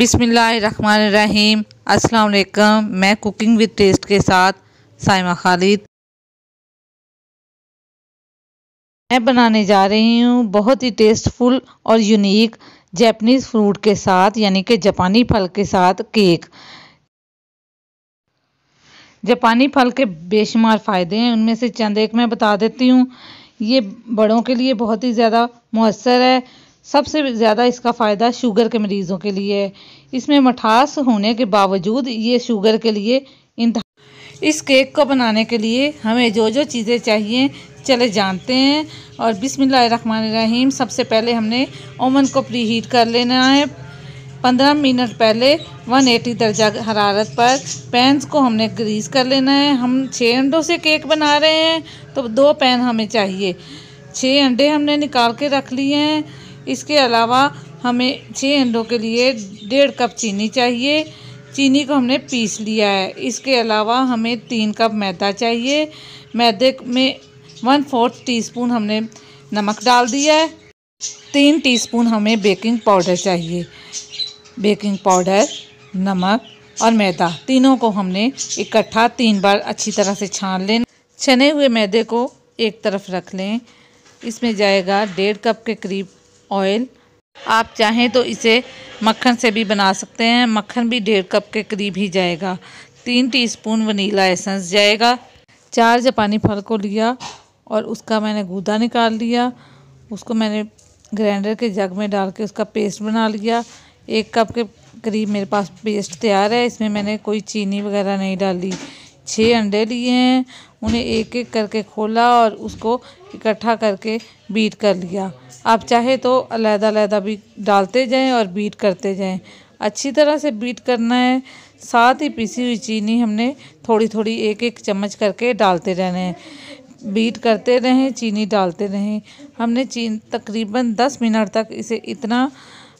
बिसमीम् अल्लाम मैं cooking with test के साथ साइमा खालिद मैं बनाने जा रही हूँ बहुत ही टेस्टफुल और यूनिक जैपनीज़ फ्रूट के साथ यानी कि जापानी फल के साथ केक जापानी फल के बेशुमार फ़ायदे हैं उनमें से चंद एक मैं बता देती हूँ ये बड़ों के लिए बहुत ही ज़्यादा मौसर है सबसे ज़्यादा इसका फ़ायदा शुगर के मरीज़ों के लिए है इसमें मठास होने के बावजूद ये शुगर के लिए इंतहा इस केक को बनाने के लिए हमें जो जो चीज़ें चाहिए चले जानते हैं और बिसमीम सबसे पहले हमने ओमन को प्री हीट कर लेना है पंद्रह मिनट पहले 180 दर्जा हरारत पर पैंस को हमने ग्रीस कर लेना है हम छः अंडों से केक बना रहे हैं तो दो पैन हमें चाहिए छः अंडे हमने निकाल के रख लिए हैं इसके अलावा हमें छः अंडों के लिए डेढ़ कप चीनी चाहिए चीनी को हमने पीस लिया है इसके अलावा हमें तीन कप मैदा चाहिए मैदे में वन फोर्थ टीस्पून हमने नमक डाल दिया है तीन टीस्पून हमें बेकिंग पाउडर चाहिए बेकिंग पाउडर नमक और मैदा तीनों को हमने इकट्ठा तीन बार अच्छी तरह से छान लें छने हुए मैदे को एक तरफ रख लें इसमें जाएगा डेढ़ कप के करीब ऑयल आप चाहें तो इसे मक्खन से भी बना सकते हैं मक्खन भी डेढ़ कप के करीब ही जाएगा तीन टीस्पून वनीला एसेंस जाएगा चार जापानी फल को लिया और उसका मैंने गूदा निकाल लिया उसको मैंने ग्राइंडर के जग में डाल के उसका पेस्ट बना लिया एक कप के करीब मेरे पास पेस्ट तैयार है इसमें मैंने कोई चीनी वगैरह नहीं डाली छः अंडे लिए हैं उन्हें एक एक करके खोला और उसको इकट्ठा करके बीट कर लिया आप चाहे तो अलहदा अलहदा भी डालते जाएं और बीट करते जाएं अच्छी तरह से बीट करना है साथ ही पीसी हुई चीनी हमने थोड़ी थोड़ी एक एक चम्मच करके डालते रहने हैं बीट करते रहें चीनी डालते रहें हमने चीन तकरीबन 10 मिनट तक इसे इतना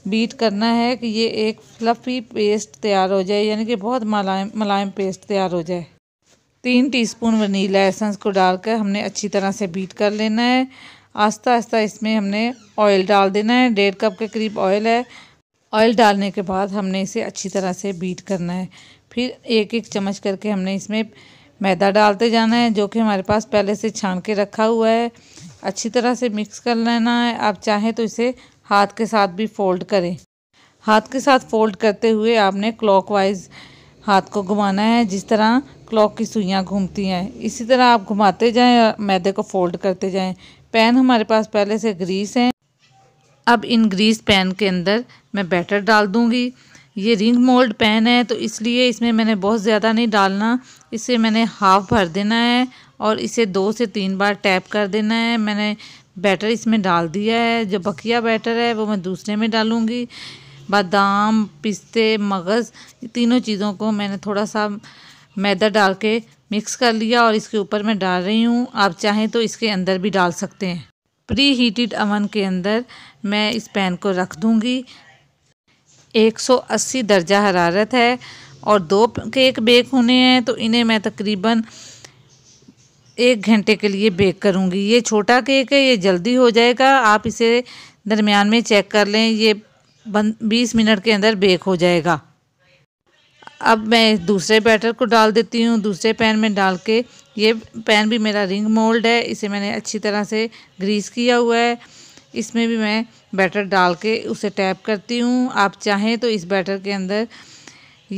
बीट करना है कि ये एक फ्लफ़ी पेस्ट तैयार हो जाए यानी कि बहुत मलायम मलायम पेस्ट तैयार हो जाए तीन टीस्पून वनीला एसेंस को डालकर हमने अच्छी तरह से बीट कर लेना है आस्ता आस्ता इसमें हमने ऑयल डाल देना है डेढ़ कप के करीब ऑयल है ऑयल डालने के बाद हमने इसे अच्छी तरह से बीट करना है फिर एक एक चम्मच करके हमने इसमें मैदा डालते जाना है जो कि हमारे पास पहले से छान के रखा हुआ है अच्छी तरह से मिक्स कर लेना है आप चाहें तो इसे हाथ के साथ भी फोल्ड करें हाथ के साथ फोल्ड करते हुए आपने क्लॉकवाइज हाथ को घुमाना है जिस तरह क्लॉक की सुइयाँ घूमती हैं इसी तरह आप घुमाते जाएं और मैदे को फोल्ड करते जाएं पैन हमारे पास पहले से ग्रीस हैं अब इन ग्रीस पैन के अंदर मैं बैटर डाल दूँगी ये रिंग मोल्ड पैन है तो इसलिए इसमें मैंने बहुत ज़्यादा नहीं डालना इसे मैंने हाफ़ भर देना है और इसे दो से तीन बार टैप कर देना है मैंने बैटर इसमें डाल दिया है जो बकिया बैटर है वो मैं दूसरे में डालूँगी बादाम पिस्ते मगज़ तीनों चीज़ों को मैंने थोड़ा सा मैदा डाल के मिक्स कर लिया और इसके ऊपर मैं डाल रही हूँ आप चाहें तो इसके अंदर भी डाल सकते हैं प्री हीटेड अवन के अंदर मैं इस पैन को रख दूँगी 180 दर्जा हरारत है और दो केक बेक होने हैं तो इन्हें मैं तकरीबन एक घंटे के लिए बेक करूँगी ये छोटा केक है ये जल्दी हो जाएगा आप इसे दरमियान में चेक कर लें ये बीस मिनट के अंदर बेक हो जाएगा अब मैं दूसरे बैटर को डाल देती हूँ दूसरे पैन में डाल के ये पैन भी मेरा रिंग मोल्ड है इसे मैंने अच्छी तरह से ग्रीस किया हुआ है इसमें भी मैं बैटर डाल के उसे टैप करती हूँ आप चाहें तो इस बैटर के अंदर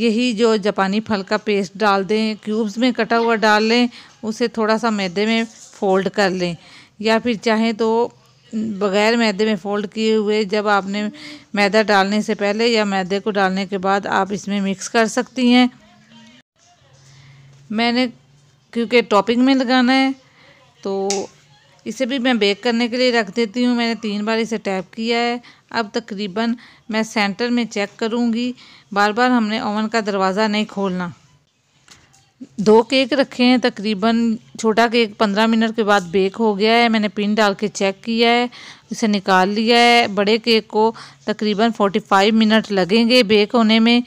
यही जो जापानी फल का पेस्ट डाल दें क्यूब्स में कटा हुआ डाल लें उसे थोड़ा सा मैदे में फ़ोल्ड कर लें या फिर चाहें तो बगैर मैदे में फ़ोल्ड किए हुए जब आपने मैदा डालने से पहले या मैदे को डालने के बाद आप इसमें मिक्स कर सकती हैं मैंने क्योंकि टॉपिंग में लगाना है तो इसे भी मैं बेक करने के लिए रख देती हूँ मैंने तीन बार इसे टैप किया है अब तकरीबन मैं सेंटर में चेक करूँगी बार बार हमने ओवन का दरवाज़ा नहीं खोलना दो केक रखे हैं तकरीबन छोटा केक पंद्रह मिनट के बाद बेक हो गया है मैंने पिन डाल के चेक किया है इसे निकाल लिया है बड़े केक को तकरीबन फोर्टी फाइव मिनट लगेंगे बेक होने में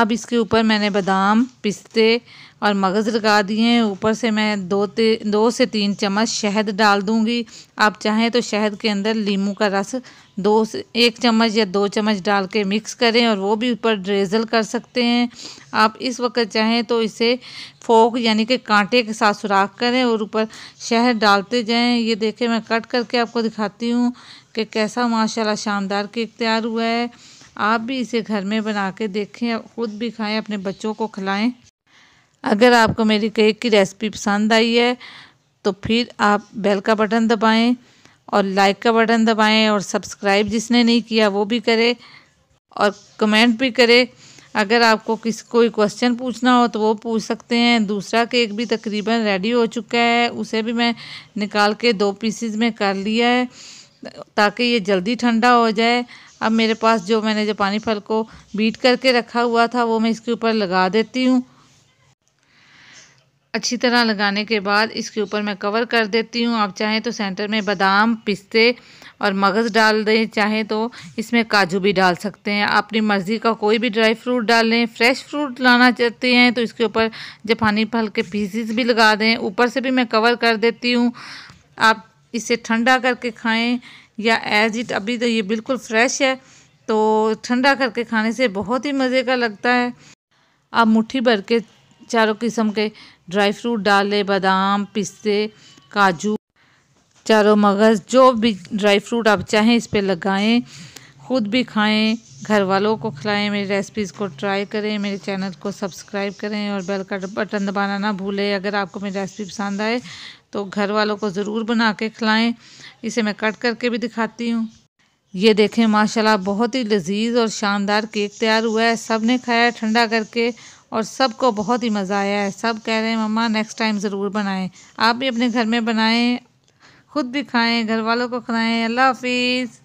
अब इसके ऊपर मैंने बादाम पिस्ते और मगज़ लगा दिए हैं ऊपर से मैं दो ते दो से तीन चम्मच शहद डाल दूंगी आप चाहें तो शहद के अंदर लीमू का रस दो से एक चम्मच या दो चम्मच डाल के मिक्स करें और वो भी ऊपर ड्रेजल कर सकते हैं आप इस वक्त चाहें तो इसे फोक यानी कि कांटे के साथ सुराख करें और ऊपर शहद डालते जाएँ ये देखें मैं कट करके आपको दिखाती हूँ कि कैसा माशाला शानदार केक तैयार हुआ है आप भी इसे घर में बना के देखें ख़ुद भी खाएं अपने बच्चों को खिलाएं अगर आपको मेरी केक की रेसिपी पसंद आई है तो फिर आप बेल का बटन दबाएं और लाइक का बटन दबाएं और सब्सक्राइब जिसने नहीं किया वो भी करें और कमेंट भी करे अगर आपको किसी कोई क्वेश्चन पूछना हो तो वो पूछ सकते हैं दूसरा केक भी तकरीबन रेडी हो चुका है उसे भी मैं निकाल के दो पीसीज में कर लिया है ताकि ये जल्दी ठंडा हो जाए अब मेरे पास जो मैंने जो पानी फल को बीट करके रखा हुआ था वो मैं इसके ऊपर लगा देती हूँ अच्छी तरह लगाने के बाद इसके ऊपर मैं कवर कर देती हूँ आप चाहें तो सेंटर में बादाम पिस्ते और मगज़ डाल दें चाहें तो इसमें काजू भी डाल सकते हैं अपनी मर्ज़ी का कोई भी ड्राई फ्रूट डाल लें फ्रेश फ्रूट लाना चाहते हैं तो इसके ऊपर जापानी फल के पीसीस भी लगा दें ऊपर से भी मैं कवर कर देती हूँ आप इसे ठंडा करके खाएँ या एज इट अभी तो ये बिल्कुल फ्रेश है तो ठंडा करके खाने से बहुत ही मज़े का लगता है आप मुट्ठी भर के चारों किस्म के ड्राई फ्रूट डाले बादाम पिस्ते काजू चारों मगज़ जो भी ड्राई फ्रूट आप चाहें इस पर लगाएं खुद भी खाएं घर वालों को खिलाएं मेरी रेसिपीज़ को ट्राई करें मेरे चैनल को सब्सक्राइब करें और बेल का बटन दबाना ना भूलें अगर आपको मेरी रेसिपी पसंद आए तो घर वालों को ज़रूर बना के खिलाएँ इसे मैं कट करके भी दिखाती हूँ ये देखें माशाल्लाह बहुत ही लजीज और शानदार केक तैयार हुआ है सब ने खाया ठंडा करके और सबको बहुत ही मज़ा आया है सब कह रहे हैं मम्मा नेक्स्ट टाइम ज़रूर बनाएं आप भी अपने घर में बनाएं खुद भी खाएं घर वालों को खिलाएं अल्लाह हाफिज़